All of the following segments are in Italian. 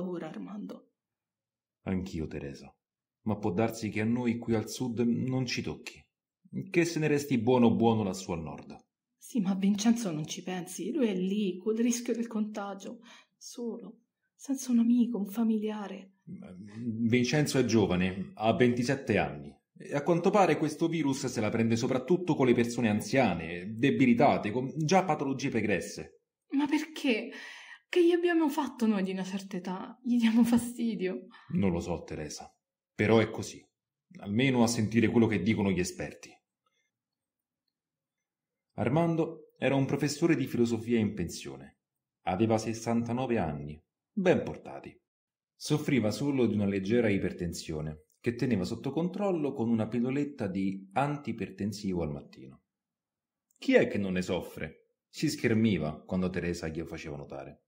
paura, Armando. Anch'io, Teresa. Ma può darsi che a noi qui al sud non ci tocchi. Che se ne resti buono buono lassù al nord. Sì, ma Vincenzo non ci pensi. Lui è lì, col rischio del contagio. Solo. Senza un amico, un familiare. Mm, Vincenzo è giovane, ha 27 anni. E a quanto pare questo virus se la prende soprattutto con le persone anziane, debilitate, con già patologie pregresse. Ma perché? Che gli abbiamo fatto noi di una certa età? Gli diamo fastidio. Non lo so, Teresa. Però è così. Almeno a sentire quello che dicono gli esperti. Armando era un professore di filosofia in pensione. Aveva 69 anni, ben portati. Soffriva solo di una leggera ipertensione che teneva sotto controllo con una pilloletta di antipertensivo al mattino. Chi è che non ne soffre? Si schermiva quando Teresa glielo faceva notare.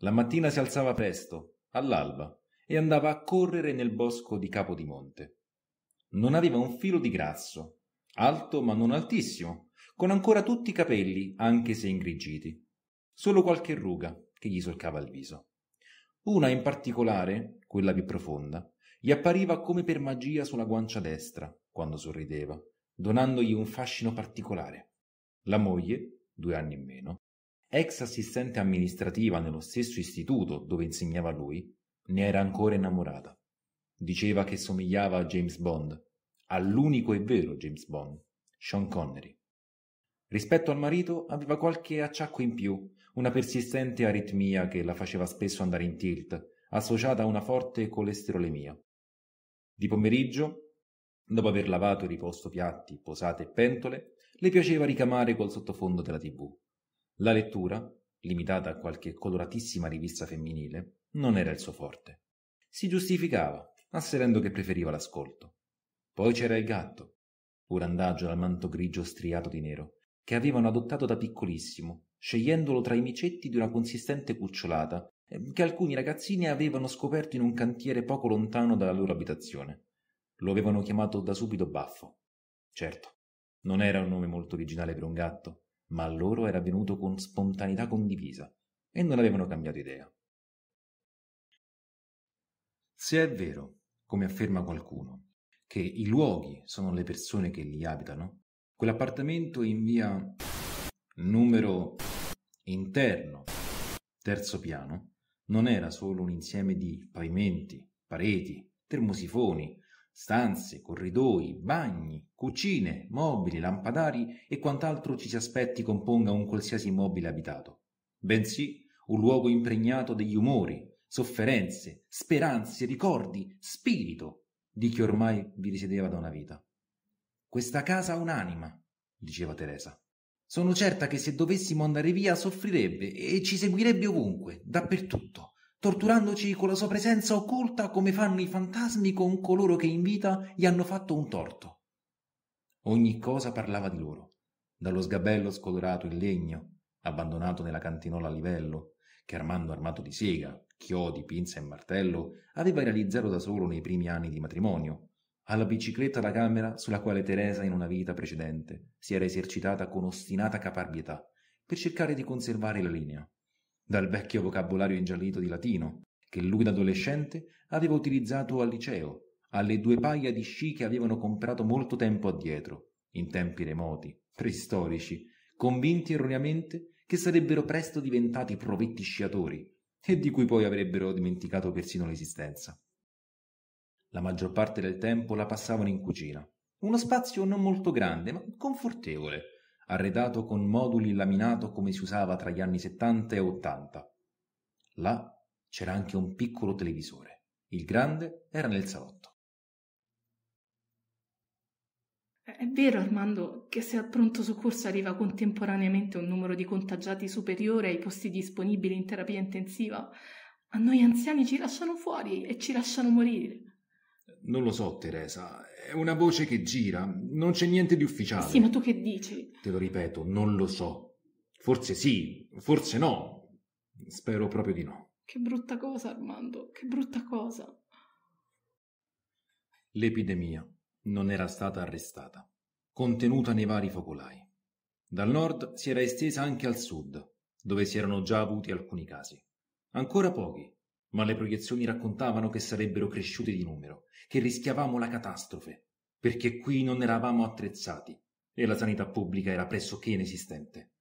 La mattina si alzava presto, all'alba, e andava a correre nel bosco di Capodimonte. Non aveva un filo di grasso, alto ma non altissimo, con ancora tutti i capelli, anche se ingrigiti, solo qualche ruga che gli solcava il viso. Una in particolare, quella più profonda, gli appariva come per magia sulla guancia destra, quando sorrideva, donandogli un fascino particolare. La moglie, due anni in meno, Ex assistente amministrativa nello stesso istituto dove insegnava lui, ne era ancora innamorata. Diceva che somigliava a James Bond, all'unico e vero James Bond, Sean Connery. Rispetto al marito aveva qualche acciacco in più, una persistente aritmia che la faceva spesso andare in tilt, associata a una forte colesterolemia. Di pomeriggio, dopo aver lavato e riposto piatti, posate e pentole, le piaceva ricamare col sottofondo della tv. La lettura, limitata a qualche coloratissima rivista femminile, non era il suo forte. Si giustificava, asserendo che preferiva l'ascolto. Poi c'era il gatto, un randagio dal manto grigio striato di nero, che avevano adottato da piccolissimo, scegliendolo tra i micetti di una consistente cucciolata eh, che alcuni ragazzini avevano scoperto in un cantiere poco lontano dalla loro abitazione. Lo avevano chiamato da subito Baffo. Certo, non era un nome molto originale per un gatto, ma a loro era venuto con spontaneità condivisa e non avevano cambiato idea. Se è vero, come afferma qualcuno, che i luoghi sono le persone che li abitano, quell'appartamento in via numero interno, terzo piano, non era solo un insieme di pavimenti, pareti, termosifoni, stanze, corridoi, bagni, cucine, mobili, lampadari e quant'altro ci si aspetti componga un qualsiasi mobile abitato, bensì un luogo impregnato degli umori, sofferenze, speranze, ricordi, spirito di chi ormai vi risiedeva da una vita. Questa casa ha un'anima, diceva Teresa. Sono certa che se dovessimo andare via soffrirebbe e ci seguirebbe ovunque, dappertutto, torturandoci con la sua presenza occulta come fanno i fantasmi con coloro che in vita gli hanno fatto un torto. Ogni cosa parlava di loro, dallo sgabello scolorato in legno, abbandonato nella cantinola a livello, che Armando armato di sega, chiodi, pinza e martello aveva realizzato da solo nei primi anni di matrimonio, alla bicicletta da camera sulla quale Teresa in una vita precedente si era esercitata con ostinata caparbietà per cercare di conservare la linea dal vecchio vocabolario ingiallito di latino, che lui da adolescente aveva utilizzato al liceo, alle due paia di sci che avevano comprato molto tempo addietro, in tempi remoti, preistorici, convinti erroneamente che sarebbero presto diventati provetti sciatori e di cui poi avrebbero dimenticato persino l'esistenza. La maggior parte del tempo la passavano in cucina, uno spazio non molto grande ma confortevole, arredato con moduli laminato come si usava tra gli anni 70 e 80. Là c'era anche un piccolo televisore. Il grande era nel salotto. È vero, Armando, che se al pronto soccorso arriva contemporaneamente un numero di contagiati superiore ai posti disponibili in terapia intensiva, a noi anziani ci lasciano fuori e ci lasciano morire. Non lo so, Teresa, è una voce che gira, non c'è niente di ufficiale. Sì, ma tu che dici? Te lo ripeto, non lo so. Forse sì, forse no. Spero proprio di no. Che brutta cosa, Armando, che brutta cosa. L'epidemia non era stata arrestata, contenuta nei vari focolai. Dal nord si era estesa anche al sud, dove si erano già avuti alcuni casi. Ancora pochi, ma le proiezioni raccontavano che sarebbero cresciute di numero, che rischiavamo la catastrofe, perché qui non eravamo attrezzati e la sanità pubblica era pressoché inesistente.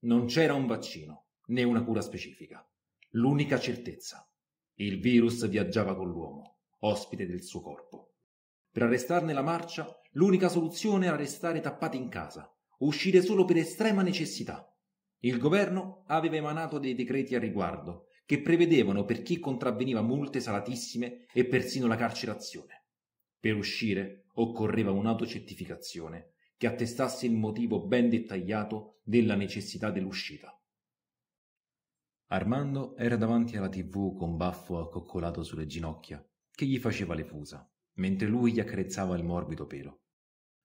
Non c'era un vaccino né una cura specifica. L'unica certezza. Il virus viaggiava con l'uomo, ospite del suo corpo. Per arrestarne la marcia, l'unica soluzione era restare tappati in casa, uscire solo per estrema necessità. Il governo aveva emanato dei decreti a riguardo che prevedevano per chi contravveniva multe salatissime e persino la carcerazione. Per uscire occorreva un'autocertificazione che attestasse il motivo ben dettagliato della necessità dell'uscita. Armando era davanti alla tv con baffo accoccolato sulle ginocchia, che gli faceva le fusa, mentre lui gli accarezzava il morbido pelo.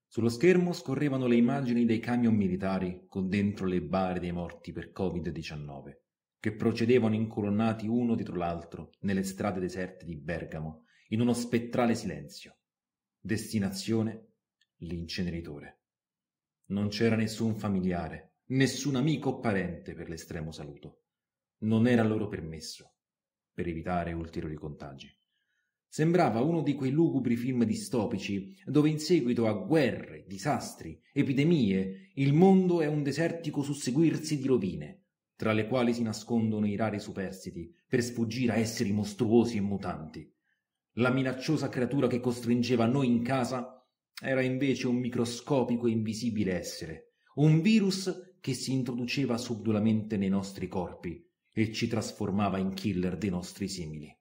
Sullo schermo scorrevano le immagini dei camion militari con dentro le bare dei morti per Covid-19 che procedevano incolonnati uno dietro l'altro nelle strade deserte di Bergamo, in uno spettrale silenzio. Destinazione l'inceneritore. Non c'era nessun familiare, nessun amico o parente per l'estremo saluto. Non era loro permesso, per evitare ulteriori contagi. Sembrava uno di quei lugubri film distopici dove in seguito a guerre, disastri, epidemie, il mondo è un desertico susseguirsi di rovine tra le quali si nascondono i rari superstiti, per sfuggire a esseri mostruosi e mutanti. La minacciosa creatura che costringeva noi in casa era invece un microscopico e invisibile essere, un virus che si introduceva subdolamente nei nostri corpi e ci trasformava in killer dei nostri simili.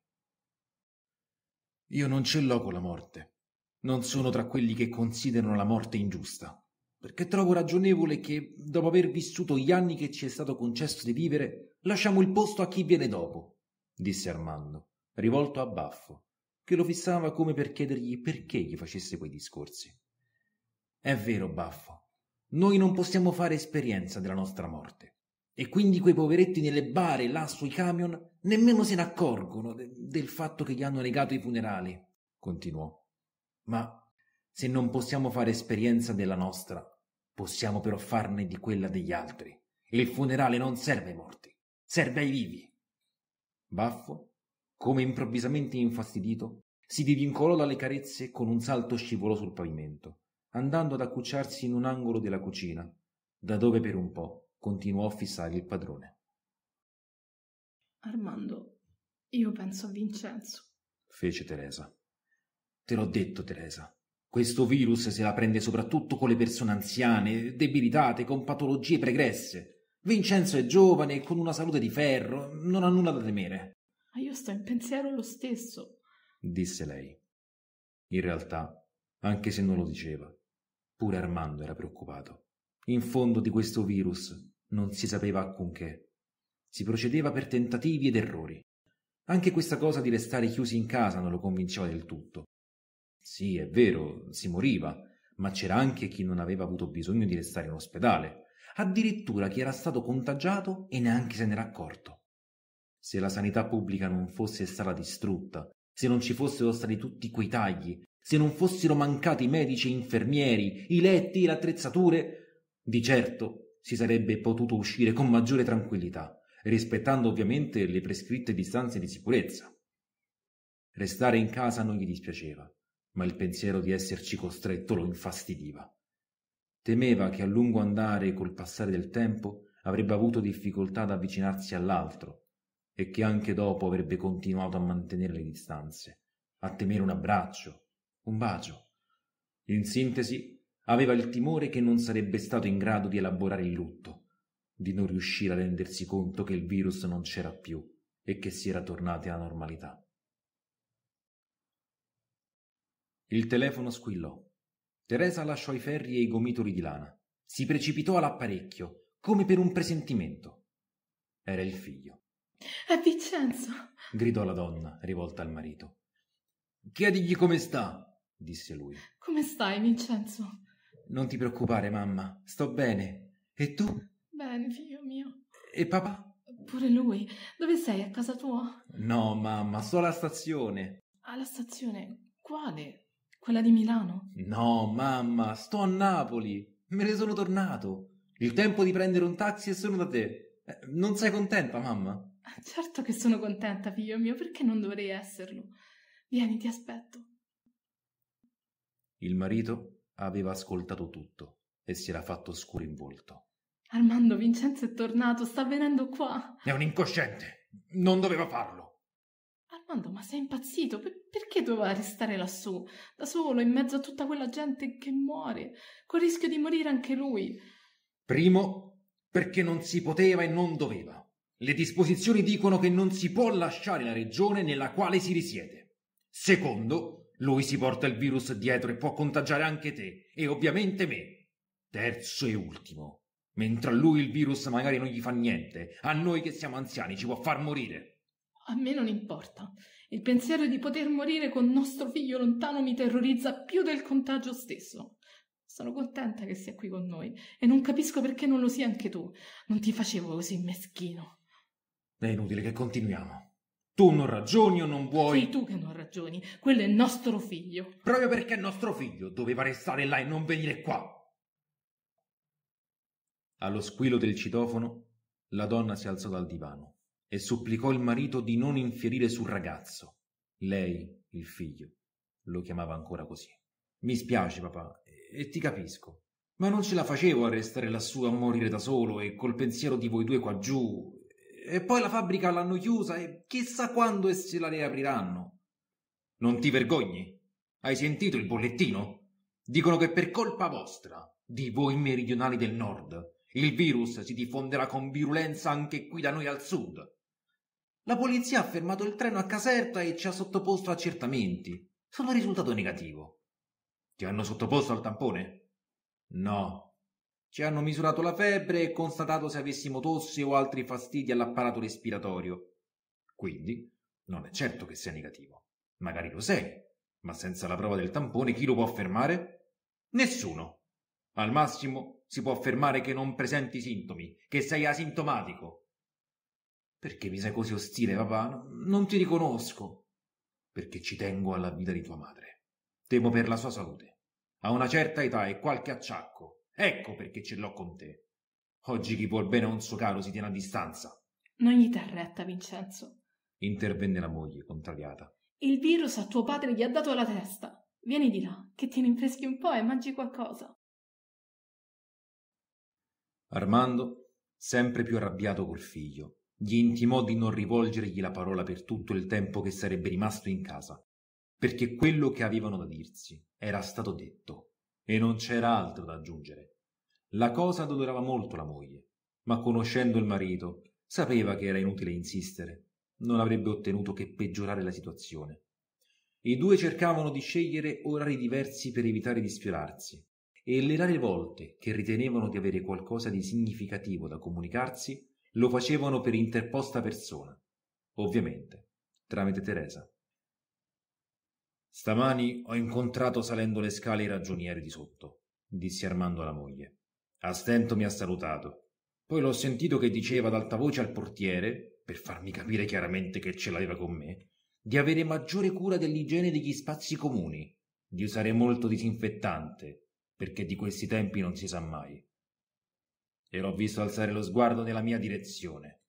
Io non ce l'ho con la morte. Non sono tra quelli che considerano la morte ingiusta perché trovo ragionevole che, dopo aver vissuto gli anni che ci è stato concesso di vivere, lasciamo il posto a chi viene dopo, disse Armando, rivolto a Baffo, che lo fissava come per chiedergli perché gli facesse quei discorsi. È vero, Baffo, noi non possiamo fare esperienza della nostra morte. E quindi quei poveretti nelle bare là sui camion nemmeno se ne accorgono de del fatto che gli hanno negato i funerali, continuò. Ma se non possiamo fare esperienza della nostra, possiamo però farne di quella degli altri. Il funerale non serve ai morti, serve ai vivi. Baffo, come improvvisamente infastidito, si divincolò dalle carezze con un salto scivolò sul pavimento, andando ad accucciarsi in un angolo della cucina, da dove per un po' continuò a fissare il padrone. Armando, io penso a Vincenzo, fece Teresa. Te l'ho detto, Teresa, questo virus se la prende soprattutto con le persone anziane, debilitate, con patologie pregresse. Vincenzo è giovane e con una salute di ferro, non ha nulla da temere. Ma io sto in pensiero lo stesso, disse lei. In realtà, anche se non lo diceva, pure Armando era preoccupato. In fondo di questo virus non si sapeva alcunché. Si procedeva per tentativi ed errori. Anche questa cosa di restare chiusi in casa non lo convinceva del tutto. Sì, è vero, si moriva, ma c'era anche chi non aveva avuto bisogno di restare in ospedale, addirittura chi era stato contagiato e neanche se n'era accorto. Se la sanità pubblica non fosse stata distrutta, se non ci fossero stati tutti quei tagli, se non fossero mancati i medici e infermieri, i letti e le attrezzature, di certo si sarebbe potuto uscire con maggiore tranquillità, rispettando ovviamente le prescritte distanze di sicurezza. Restare in casa non gli dispiaceva, ma il pensiero di esserci costretto lo infastidiva. Temeva che a lungo andare col passare del tempo avrebbe avuto difficoltà ad avvicinarsi all'altro e che anche dopo avrebbe continuato a mantenere le distanze, a temere un abbraccio, un bacio. In sintesi, aveva il timore che non sarebbe stato in grado di elaborare il lutto, di non riuscire a rendersi conto che il virus non c'era più e che si era tornati alla normalità. Il telefono squillò. Teresa lasciò i ferri e i gomitoli di lana. Si precipitò all'apparecchio, come per un presentimento. Era il figlio. È Vincenzo! gridò la donna, rivolta al marito. Chiedigli come sta, disse lui. Come stai, Vincenzo? Non ti preoccupare, mamma, sto bene. E tu? Bene, figlio mio. E papà? Pure lui. Dove sei? A casa tua? No, mamma, sto alla stazione. Alla stazione? Quale? Quella di Milano? No, mamma, sto a Napoli. Me ne sono tornato. Il tempo di prendere un taxi e sono da te. Eh, non sei contenta, mamma? Ah, certo che sono contenta, figlio mio, perché non dovrei esserlo? Vieni, ti aspetto. Il marito aveva ascoltato tutto e si era fatto scuro in volto. Armando, Vincenzo è tornato, sta venendo qua. È un incosciente. Non doveva farlo. Ando, ma sei impazzito? Per- perché doveva restare lassù, da solo, in mezzo a tutta quella gente che muore, col rischio di morire anche lui? Primo, perché non si poteva e non doveva. Le disposizioni dicono che non si può lasciare la regione nella quale si risiede. Secondo, lui si porta il virus dietro e può contagiare anche te e ovviamente me. Terzo e ultimo, mentre a lui il virus magari non gli fa niente, a noi che siamo anziani ci può far morire. A me non importa. Il pensiero di poter morire con nostro figlio lontano mi terrorizza più del contagio stesso. Sono contenta che sia qui con noi e non capisco perché non lo sia anche tu. Non ti facevo così meschino. È inutile che continuiamo. Tu non ragioni o non vuoi. Sei tu che non ragioni, quello è nostro figlio. Proprio perché è nostro figlio, doveva restare là e non venire qua. Allo squillo del citofono, la donna si alzò dal divano e supplicò il marito di non infierire sul ragazzo. Lei, il figlio, lo chiamava ancora così. Mi spiace, papà, e ti capisco. Ma non ce la facevo a restare lassù a morire da solo e col pensiero di voi due qua giù. E poi la fabbrica l'hanno chiusa e chissà quando e se la riapriranno. Non ti vergogni? Hai sentito il bollettino? Dicono che per colpa vostra, di voi meridionali del nord, il virus si diffonderà con virulenza anche qui da noi al sud. La polizia ha fermato il treno a Caserta e ci ha sottoposto accertamenti. Sono risultato negativo. Ti hanno sottoposto al tampone? No. Ci hanno misurato la febbre e constatato se avessimo tosse o altri fastidi all'apparato respiratorio. Quindi non è certo che sia negativo. Magari lo sei, ma senza la prova del tampone chi lo può affermare? Nessuno. Al massimo si può affermare che non presenti sintomi, che sei asintomatico. Perché mi sei così ostile, papà? Non ti riconosco. Perché ci tengo alla vita di tua madre. Temo per la sua salute. Ha una certa età e qualche acciacco. Ecco perché ce l'ho con te. Oggi chi vuol bene a un suo caro si tiene a distanza. Non gli dar retta, Vincenzo. Intervenne la moglie, contrariata. Il virus a tuo padre gli ha dato la testa. Vieni di là, che ti rinfreschi un po' e mangi qualcosa. Armando, sempre più arrabbiato col figlio, gli intimò di non rivolgergli la parola per tutto il tempo che sarebbe rimasto in casa, perché quello che avevano da dirsi era stato detto e non c'era altro da aggiungere. La cosa dolorava molto la moglie, ma conoscendo il marito sapeva che era inutile insistere, non avrebbe ottenuto che peggiorare la situazione. I due cercavano di scegliere orari diversi per evitare di sfiorarsi, e le rare volte che ritenevano di avere qualcosa di significativo da comunicarsi lo facevano per interposta persona, ovviamente, tramite Teresa. Stamani ho incontrato salendo le scale i ragionieri di sotto, disse Armando alla moglie. A stento mi ha salutato. Poi l'ho sentito che diceva ad alta voce al portiere, per farmi capire chiaramente che ce l'aveva con me, di avere maggiore cura dell'igiene degli spazi comuni, di usare molto disinfettante, perché di questi tempi non si sa mai e l'ho visto alzare lo sguardo nella mia direzione.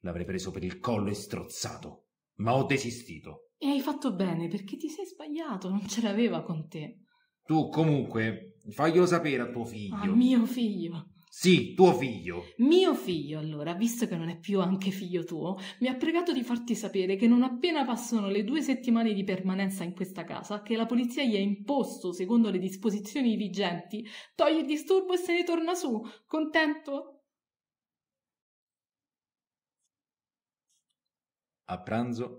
L'avrei preso per il collo e strozzato, ma ho desistito. E hai fatto bene perché ti sei sbagliato, non ce l'aveva con te. Tu comunque faglielo sapere a tuo figlio. A mio figlio. Sì, tuo figlio. Mio figlio, allora, visto che non è più anche figlio tuo, mi ha pregato di farti sapere che non appena passano le due settimane di permanenza in questa casa, che la polizia gli ha imposto, secondo le disposizioni vigenti, toglie il disturbo e se ne torna su. Contento? A pranzo,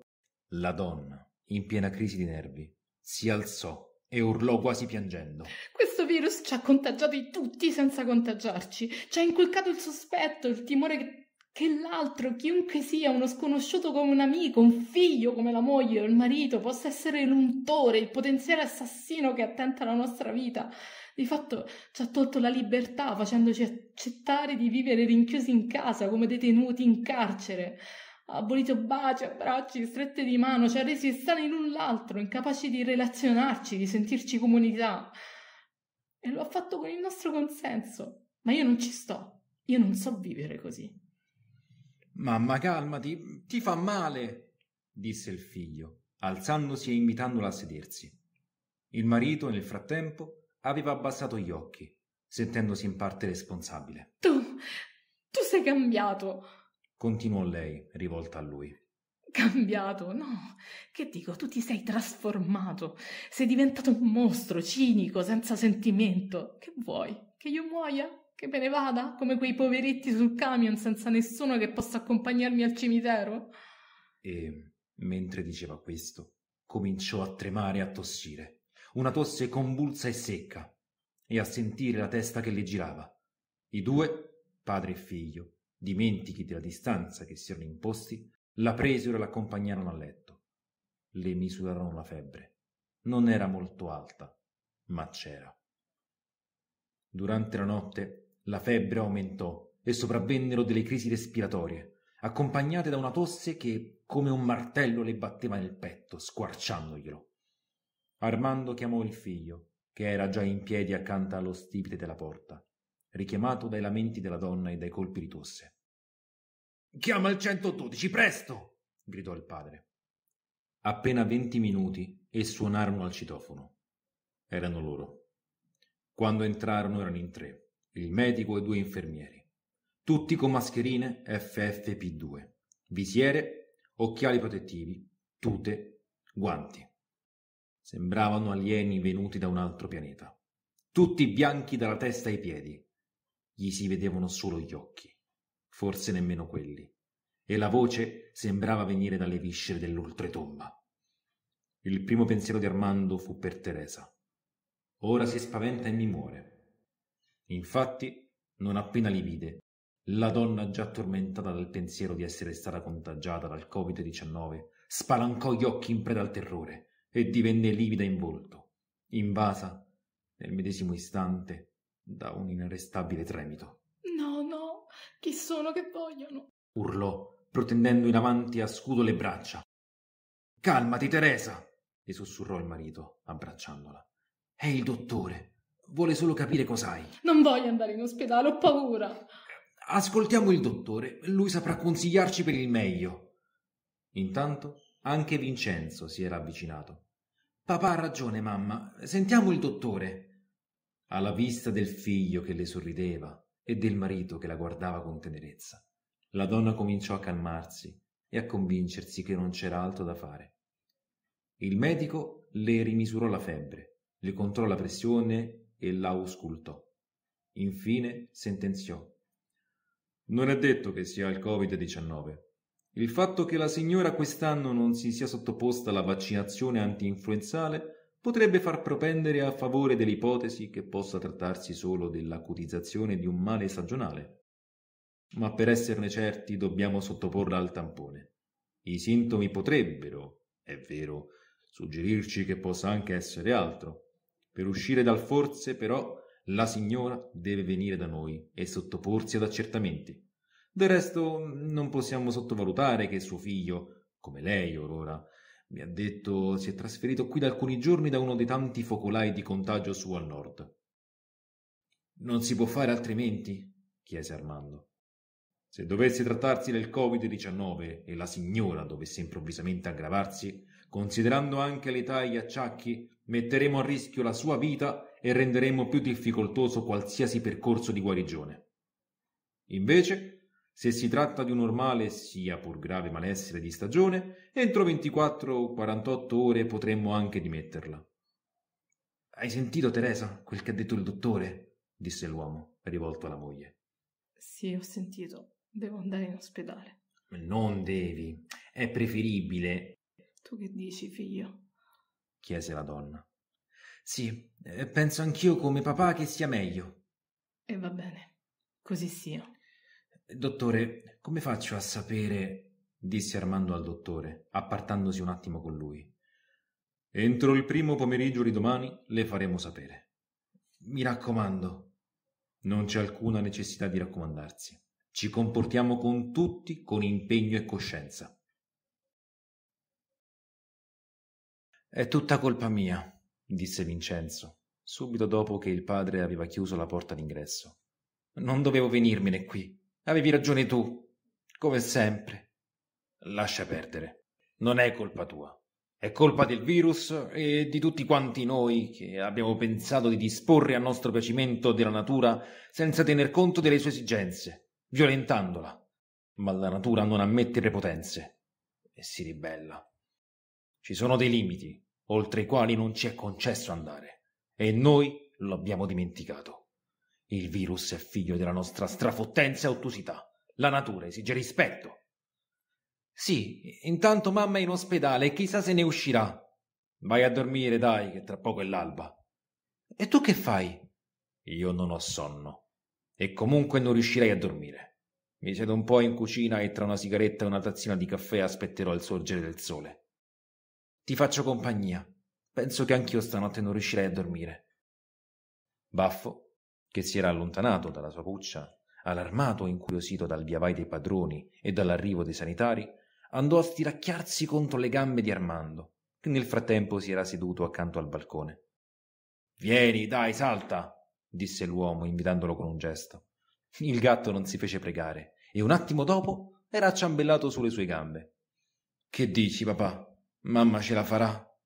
la donna, in piena crisi di nervi, si alzò e urlò quasi piangendo. Questo virus ci ha contagiati tutti senza contagiarci, ci ha inculcato il sospetto, il timore che che l'altro, chiunque sia, uno sconosciuto come un amico, un figlio come la moglie o il marito, possa essere l'untore, il potenziale assassino che attenta alla nostra vita. Di fatto ci ha tolto la libertà facendoci accettare di vivere rinchiusi in casa come detenuti in carcere. Ha abolito baci, abbracci, strette di mano, ci ha resi strani l'un l'altro, incapaci di relazionarci, di sentirci comunità. E lo ha fatto con il nostro consenso. Ma io non ci sto. Io non so vivere così. Mamma, calmati, ti fa male, disse il figlio, alzandosi e invitandola a sedersi. Il marito, nel frattempo, aveva abbassato gli occhi, sentendosi in parte responsabile. Tu, tu sei cambiato, continuò lei, rivolta a lui cambiato, no, che dico, tu ti sei trasformato, sei diventato un mostro cinico, senza sentimento. Che vuoi? Che io muoia? Che me ne vada? Come quei poveretti sul camion senza nessuno che possa accompagnarmi al cimitero? E mentre diceva questo, cominciò a tremare e a tossire, una tosse convulsa e secca, e a sentire la testa che le girava. I due, padre e figlio, dimentichi della distanza che si erano imposti, la presero e l'accompagnarono a letto. Le misurarono la febbre. Non era molto alta, ma c'era. Durante la notte la febbre aumentò e sopravvennero delle crisi respiratorie, accompagnate da una tosse che come un martello le batteva nel petto, squarciandoglielo. Armando chiamò il figlio, che era già in piedi accanto allo stipite della porta, richiamato dai lamenti della donna e dai colpi di tosse. Chiama il 112, presto! gridò il padre. Appena venti minuti e suonarono al citofono. Erano loro. Quando entrarono erano in tre, il medico e due infermieri, tutti con mascherine FFP2, visiere, occhiali protettivi, tute, guanti. Sembravano alieni venuti da un altro pianeta, tutti bianchi dalla testa ai piedi. Gli si vedevano solo gli occhi forse nemmeno quelli, e la voce sembrava venire dalle viscere dell'oltretomba. Il primo pensiero di Armando fu per Teresa. Ora si spaventa e mi muore. Infatti, non appena li vide, la donna già tormentata dal pensiero di essere stata contagiata dal Covid-19 spalancò gli occhi in preda al terrore e divenne livida in volto, invasa nel medesimo istante da un inarrestabile tremito. Chi sono che vogliono? urlò, protendendo in avanti a scudo le braccia. Calmati, Teresa, le sussurrò il marito, abbracciandola. È il dottore. Vuole solo capire cos'hai. Non voglio andare in ospedale, ho paura. Ascoltiamo il dottore, lui saprà consigliarci per il meglio. Intanto anche Vincenzo si era avvicinato. Papà ha ragione, mamma. Sentiamo il dottore. Alla vista del figlio che le sorrideva, e del marito che la guardava con tenerezza, la donna cominciò a calmarsi e a convincersi che non c'era altro da fare. Il medico le rimisurò la febbre, le contrò la pressione e la auscultò. Infine sentenziò. Non è detto che sia il Covid-19. Il fatto che la signora quest'anno non si sia sottoposta alla vaccinazione anti-influenzale potrebbe far propendere a favore dell'ipotesi che possa trattarsi solo dell'acutizzazione di un male stagionale. Ma per esserne certi dobbiamo sottoporla al tampone. I sintomi potrebbero, è vero, suggerirci che possa anche essere altro. Per uscire dal forse, però, la signora deve venire da noi e sottoporsi ad accertamenti. Del resto, non possiamo sottovalutare che suo figlio, come lei orora, mi ha detto si è trasferito qui da alcuni giorni da uno dei tanti focolai di contagio su al nord. Non si può fare altrimenti? chiese Armando. Se dovesse trattarsi del Covid-19 e la signora dovesse improvvisamente aggravarsi, considerando anche l'età e gli acciacchi, metteremo a rischio la sua vita e renderemo più difficoltoso qualsiasi percorso di guarigione. Invece, se si tratta di un normale, sia pur grave malessere di stagione, entro 24 o 48 ore potremmo anche dimetterla. Hai sentito, Teresa, quel che ha detto il dottore? disse l'uomo, rivolto alla moglie. Sì, ho sentito. Devo andare in ospedale. Non devi. È preferibile. Tu che dici, figlio? chiese la donna. Sì, eh, penso anch'io come papà che sia meglio. E va bene, così sia. Dottore, come faccio a sapere? disse Armando al dottore, appartandosi un attimo con lui. Entro il primo pomeriggio di domani le faremo sapere. Mi raccomando. Non c'è alcuna necessità di raccomandarsi. Ci comportiamo con tutti con impegno e coscienza. È tutta colpa mia, disse Vincenzo, subito dopo che il padre aveva chiuso la porta d'ingresso. Non dovevo venirmene qui. Avevi ragione tu, come sempre. Lascia perdere. Non è colpa tua. È colpa del virus e di tutti quanti noi che abbiamo pensato di disporre a nostro piacimento della natura senza tener conto delle sue esigenze, violentandola. Ma la natura non ammette prepotenze e si ribella. Ci sono dei limiti oltre i quali non ci è concesso andare e noi lo abbiamo dimenticato. Il virus è figlio della nostra strafottenza e ottusità. La natura esige rispetto. Sì, intanto mamma è in ospedale e chissà se ne uscirà. Vai a dormire, dai, che tra poco è l'alba. E tu che fai? Io non ho sonno. E comunque non riuscirei a dormire. Mi siedo un po' in cucina e tra una sigaretta e una tazzina di caffè aspetterò il sorgere del sole. Ti faccio compagnia. Penso che anch'io stanotte non riuscirei a dormire. Baffo che si era allontanato dalla sua cuccia, allarmato e incuriosito dal viavai dei padroni e dall'arrivo dei sanitari, andò a stiracchiarsi contro le gambe di Armando, che nel frattempo si era seduto accanto al balcone. Vieni, dai, salta! disse l'uomo, invitandolo con un gesto. Il gatto non si fece pregare e un attimo dopo era acciambellato sulle sue gambe. Che dici, papà? Mamma ce la farà?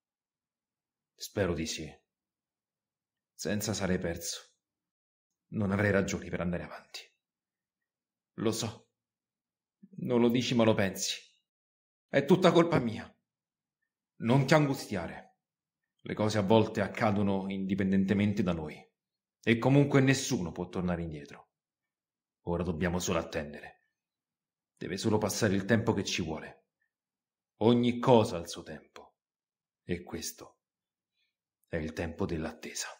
Spero di sì. Senza sarei perso non avrei ragioni per andare avanti. Lo so. Non lo dici ma lo pensi. È tutta colpa mia. Non ti angustiare. Le cose a volte accadono indipendentemente da noi. E comunque nessuno può tornare indietro. Ora dobbiamo solo attendere. Deve solo passare il tempo che ci vuole. Ogni cosa ha il suo tempo. E questo è il tempo dell'attesa.